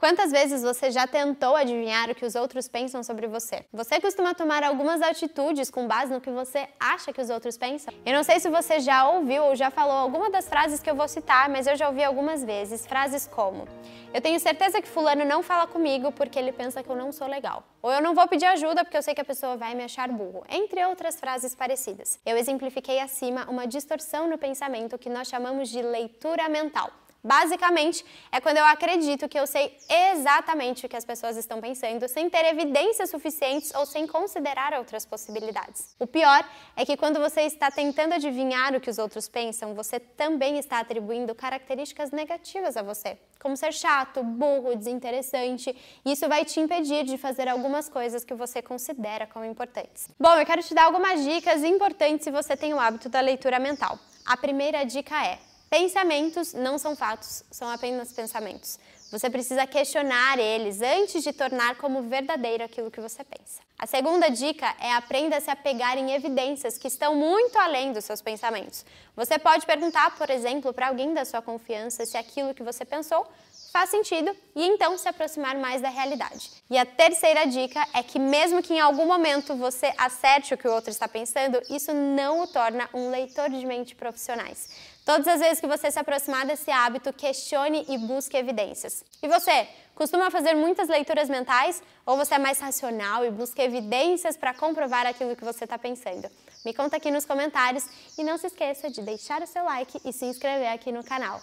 Quantas vezes você já tentou adivinhar o que os outros pensam sobre você? Você costuma tomar algumas atitudes com base no que você acha que os outros pensam? Eu não sei se você já ouviu ou já falou alguma das frases que eu vou citar, mas eu já ouvi algumas vezes frases como: Eu tenho certeza que fulano não fala comigo porque ele pensa que eu não sou legal. Ou eu não vou pedir ajuda porque eu sei que a pessoa vai me achar burro. Entre outras frases parecidas. Eu exemplifiquei acima uma distorção no pensamento que nós chamamos de leitura mental. Basicamente, é quando eu acredito que eu sei exatamente o que as pessoas estão pensando, sem ter evidências suficientes ou sem considerar outras possibilidades. O pior é que quando você está tentando adivinhar o que os outros pensam, você também está atribuindo características negativas a você, como ser chato, burro, desinteressante. E isso vai te impedir de fazer algumas coisas que você considera como importantes. Bom, eu quero te dar algumas dicas importantes se você tem o hábito da leitura mental. A primeira dica é: Pensamentos não são fatos, são apenas pensamentos. Você precisa questionar eles antes de tornar como verdadeiro aquilo que você pensa. A segunda dica é aprenda a se apegar em evidências que estão muito além dos seus pensamentos. Você pode perguntar, por exemplo, para alguém da sua confiança se aquilo que você pensou faz sentido e então se aproximar mais da realidade. E a terceira dica é que mesmo que em algum momento você acerte o que o outro está pensando, isso não o torna um leitor de mente profissionais. Todas as vezes que você se aproximar desse hábito, questione e busque evidências. E você, costuma fazer muitas leituras mentais ou você é mais racional e busca evidências para comprovar aquilo que você está pensando? Me conta aqui nos comentários e não se esqueça de deixar o seu like e se inscrever aqui no canal.